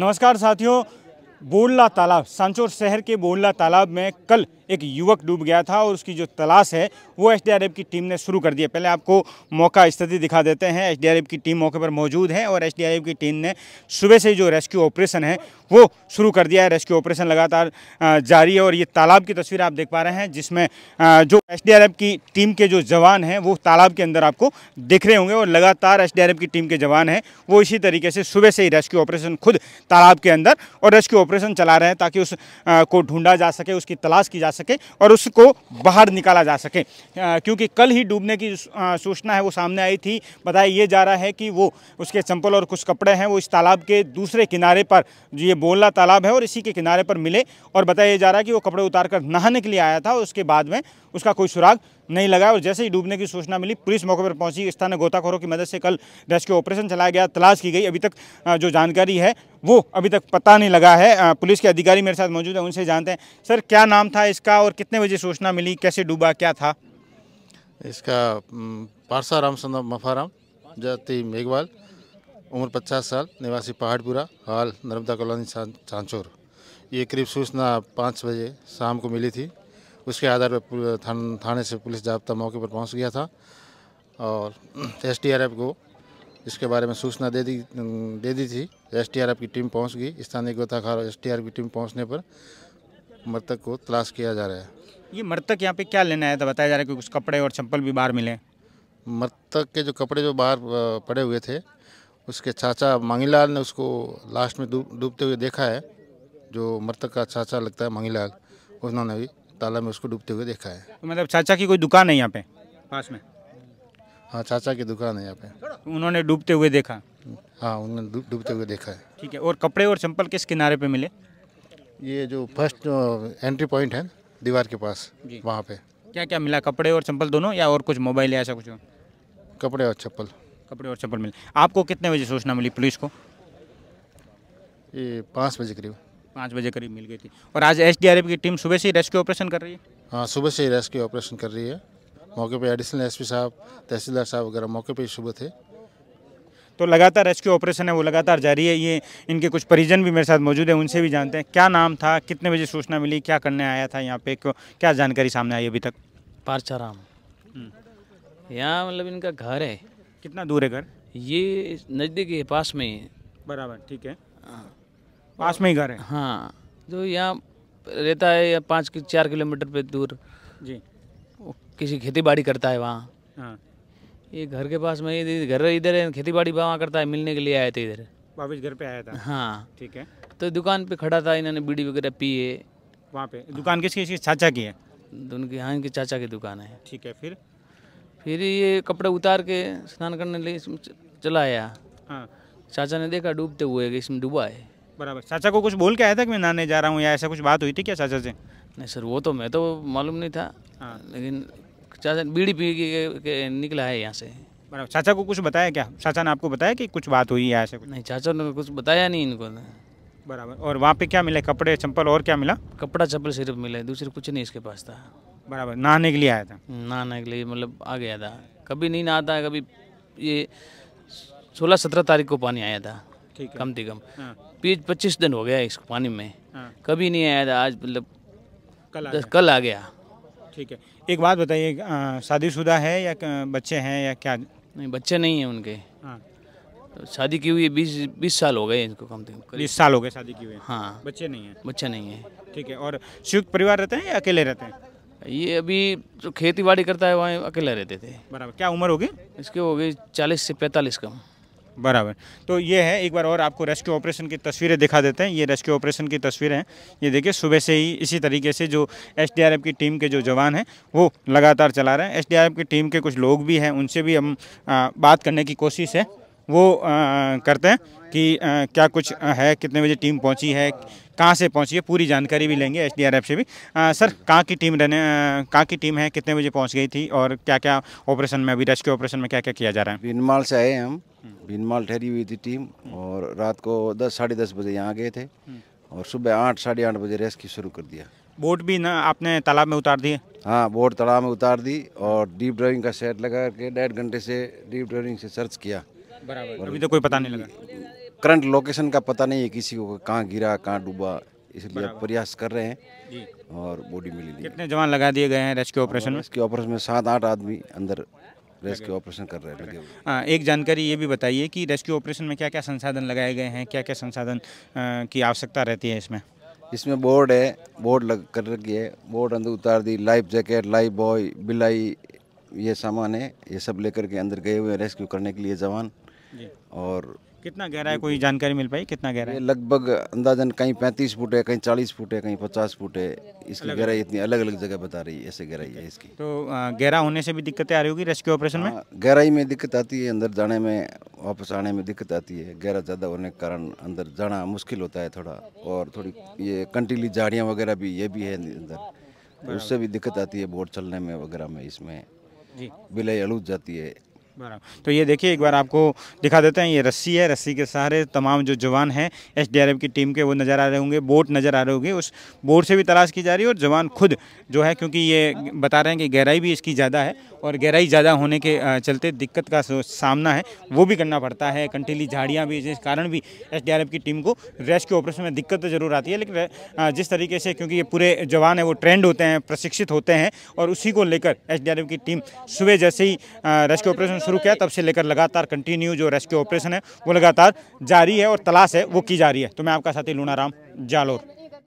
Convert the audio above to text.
नमस्कार साथियों बोडला तालाब सांचौर शहर के बोडला तालाब में कल एक युवक डूब गया था और उसकी जो तलाश है वो एसडीआरएफ की टीम ने शुरू कर दी है पहले आपको मौका स्थिति दिखा देते हैं एसडीआरएफ की टीम मौके पर मौजूद है और एसडीआरएफ की टीम ने सुबह से जो रेस्क्यू ऑपरेशन है वो शुरू कर दिया है रेस्क्यू ऑपरेशन लगातार जारी है और ये तालाब की तस्वीर आप देख पा रहे हैं जिसमें जो एसडीआरएफ की टीम के जो जवान हैं वो तालाब के अंदर आपको दिख रहे होंगे और लगातार एसडीआरएफ की टीम के जवान हैं वो इसी तरीके से सुबह से ही रेस्क्यू ऑपरेशन खुद तालाब के अंदर और रेस्क्यू ऑपरेशन चला रहे हैं ताकि उस को ढूंढा जा सके उसकी तलाश की जा सके और उसको बाहर निकाला जा सके क्योंकि कल ही डूबने की सूचना है वो सामने आई थी बताया ये जा रहा है कि वो उसके चंपल और कुछ कपड़े हैं वो इस तालाब के दूसरे किनारे पर जो ये बोला तालाब है और इसी के किनारे पर मिले और बताया जा रहा है कि वो कपड़े उतार नहाने के लिए आया था और उसके बाद में उसका कोई सुराग नहीं लगा और जैसे ही डूबने की सूचना मिली पुलिस मौके पर पहुंची स्थानीय गोताखोरों की मदद से कल रेस्क्यू ऑपरेशन चलाया गया तलाश की गई अभी तक जो जानकारी है वो अभी तक पता नहीं लगा है पुलिस के अधिकारी मेरे साथ मौजूद हैं उनसे जानते हैं सर क्या नाम था इसका और कितने बजे सूचना मिली कैसे डूबा क्या था इसका पारसा रामचंद्र मफाराम जाति मेघवाल उम्र पचास साल निवासी पहाड़पुरा हाल नर्मदा कॉलोनी सांचौर ये करीब सूचना पाँच बजे शाम को मिली थी उसके आधार पर थान, थाने से पुलिस जाब्ता मौके पर पहुंच गया था और एस को इसके बारे में सूचना दे दी दे दी थी एस की टीम पहुंच गई स्थानीय गोताखार एस की टीम पहुंचने पर मृतक को तलाश किया जा रहा है ये मृतक यहाँ पे क्या लेने आया था बताया जा रहा है कि कुछ कपड़े और चप्पल भी बाहर मिले मृतक के जो कपड़े जो बाहर पड़े हुए थे उसके चाचा मांगीलाल ने उसको लास्ट में डूब डूबते हुए देखा है जो मृतक का चाचा लगता है मांगीलाल उन्होंने भी तालाब में उसको डूबते हुए देखा है तो मतलब चाचा की कोई दुकान है यहाँ पे पास में हाँ चाचा की दुकान है यहाँ पे उन्होंने डूबते हुए देखा हाँ उन्होंने डूबते हुए देखा है ठीक है और कपड़े और चंपल किस किनारे पे मिले ये जो फर्स्ट एंट्री पॉइंट है दीवार के पास वहाँ पे क्या क्या मिला कपड़े और चंपल दोनों या और कुछ मोबाइल या ऐसा कुछ कपड़े और चप्पल कपड़े और चप्पल मिले आपको कितने बजे सूचना मिली पुलिस को ये पाँच बजे करीब पाँच बजे करीब मिल गई थी और आज एस की टीम सुबह से ही रेस्क्यू ऑपरेशन कर रही है हाँ सुबह से ही रेस्क्यू ऑपरेशन कर रही है मौके पर एडिशनल एस साहब तहसीलदार साहब वगैरह मौके ही सुबह थे तो लगातार रेस्क्यू ऑपरेशन है वो लगातार जारी है ये इनके कुछ परिजन भी मेरे साथ मौजूद है उनसे भी जानते हैं क्या नाम था कितने बजे सूचना मिली क्या करने आया था यहाँ पे क्या जानकारी सामने आई अभी तक पारचाराम हम्म। यहाँ मतलब इनका घर है कितना दूर है घर ये नज़दीक है पास में ही बराबर ठीक है हाँ। पास में ही घर है हाँ जो यहाँ रहता है या पाँच चार किलोमीटर पे दूर जी वो किसी खेती बाड़ी करता है वहाँ हाँ ये घर के पास में ही घर इधर है खेती बाड़ी वहाँ करता है मिलने के लिए आए थे इधर वापिस घर पे आया था हाँ ठीक है तो दुकान पे खड़ा था इन्होंने बीड़ी वगैरह पिए वहाँ पे दुकान किसकी इसकी चाचा की है उनकी हाँ इनकी चाचा की दुकान है ठीक है फिर फिर ये कपड़े उतार के स्नान करने लिए चला आया हाँ चाचा ने देखा डूबते हुए इसमें डूबा है बराबर चाचा को कुछ बोल के आया था कि मैं नाने जा रहा हूँ या ऐसा कुछ बात हुई थी क्या चाचा से नहीं सर वो तो मैं तो मालूम नहीं था हाँ लेकिन चाचा बीड़ी पी के, के निकला है यहाँ से बराबर चाचा को कुछ बताया क्या चाचा ने आपको बताया कि कुछ बात हुई या ऐसा कुछ नहीं चाचा ने कुछ बताया नहीं इनको बराबर और वहाँ पे क्या मिला कपड़े चंपल और क्या मिला कपड़ा चप्पल सिर्फ मिला दूसरे कुछ नहीं इसके पास था बराबर नहाने के लिए आया था नहाने के लिए मतलब आ गया था कभी नहीं नहाता कभी ये सोलह सत्रह तारीख को पानी आया था कम से कम बीस हाँ। पच्चीस दिन हो गया इस पानी में हाँ। कभी नहीं आया था आज मतलब कल कल आ गया ठीक है एक बात बताइए शादीशुदा है या बच्चे हैं या क्या नहीं बच्चे नहीं हैं उनके हाँ। तो शादी की हुई बीस बीस साल हो गए इनको कम से कम बीस साल हो गए शादी की हुई हाँ बच्चे नहीं हैं बच्चे नहीं हैं ठीक है और संयुक्त परिवार रहते हैं या अकेले रहते हैं ये अभी जो खेती बाड़ी करता है वहाँ अकेले रहते थे बराबर क्या उम्र होगी इसकी होगी चालीस से पैंतालीस कम बराबर तो ये है एक बार और आपको रेस्क्यू ऑपरेशन की तस्वीरें दिखा देते हैं ये रेस्क्यू ऑपरेशन की तस्वीरें हैं ये देखिए सुबह से ही इसी तरीके से जो एस की टीम के जो जवान हैं वो लगातार चला रहे हैं एस की टीम के कुछ लोग भी हैं उनसे भी हम आ, बात करने की कोशिश है वो आ, करते हैं कि आ, क्या कुछ है कितने बजे टीम पहुंची है कहाँ से पहुंची है पूरी जानकारी भी लेंगे एसडीआरएफ से भी आ, सर कहाँ की टीम रहने कहाँ की टीम है कितने बजे पहुंच गई थी और क्या क्या ऑपरेशन में अभी रेस्क्यू ऑपरेशन में क्या क्या किया जा रहा है भीनमाल से आए हम भीनमाल ठहरी हुई थी टीम और रात को दस साढ़े दस बजे यहाँ गए थे और सुबह आठ साढ़े आठ बजे रेस्क्यू शुरू कर दिया बोट भी ना आपने तालाब में उतार दी हाँ बोट तालाब में उतार दी और डीप ड्राइविंग का सेट लगा के डेढ़ घंटे से डीप ड्राइविंग से सर्च किया बराबर अभी तो कोई पता नहीं लगा करंट लोकेशन का पता नहीं है किसी को कहाँ गिरा कहाँ डूबा इसलिए प्रयास कर रहे हैं और बॉडी मिली कितने जवान लगा दिए गए हैं रेस्क्यू ऑपरेशन में रेस्क्यू ऑपरेशन में सात आठ आदमी अंदर रेस्क्यू ऑपरेशन कर रहे हैं लगे हाँ एक जानकारी ये भी बताइए कि रेस्क्यू ऑपरेशन में क्या क्या संसाधन लगाए गए हैं क्या क्या संसाधन की आवश्यकता रहती है इसमें इसमें बोर्ड है बोर्ड लग कर रखी है बोर्ड अंदर उतार दी लाइफ जैकेट लाइफ बॉय बिलाई ये सामान है ये सब लेकर के अंदर गए हुए हैं रेस्क्यू करने के लिए जवान और कितना गहरा है कोई जानकारी मिल पाई कितना गहरा है लगभग अंदाजन कहीं पैंतीस फुट है कहीं चालीस फुट है कहीं पचास फुट है इसकी गहराई इतनी अलग अलग जगह बता रही है ऐसे गहराई है इसकी तो गहरा होने से भी दिक्कतें आ रही होगी रेस्क्यू ऑपरेशन में हाँ, गहराई में दिक्कत आती है अंदर जाने में वापस आने में दिक्कत आती है गहरा ज़्यादा होने के कारण अंदर जाना मुश्किल होता है थोड़ा और थोड़ी ये कंटीली झाड़ियाँ वगैरह भी ये भी है अंदर उससे भी दिक्कत आती है बोट चलने में वगैरह में इसमें बिलई अलूच जाती है बराबर तो ये देखिए एक बार आपको दिखा देते हैं ये रस्सी है रस्सी के सहारे तमाम जो जवान हैं एस की टीम के वो नज़र आ रहे होंगे बोट नज़र आ रहे होंगे उस बोट से भी तलाश की जा रही है और जवान खुद जो है क्योंकि ये बता रहे हैं कि गहराई भी इसकी ज़्यादा है और गहराई ज़्यादा होने के चलते दिक्कत का सामना है वो भी करना पड़ता है कंटीली झाड़ियाँ भी जिस कारण भी एस की टीम को रेस्क्यू ऑपरेशन में दिक्कत तो ज़रूर आती है लेकिन जिस तरीके से क्योंकि ये पूरे जवान हैं वो ट्रेंड होते हैं प्रशिक्षित होते हैं और उसी को लेकर एस की टीम सुबह जैसे ही रेस्क्यू ऑपरेशन शुरू किया तब से लेकर लगातार कंटिन्यू जो रेस्क्यू ऑपरेशन है वो लगातार जारी है और तलाश है वो की जा रही है तो मैं आपका साथी लूणाराम जालोर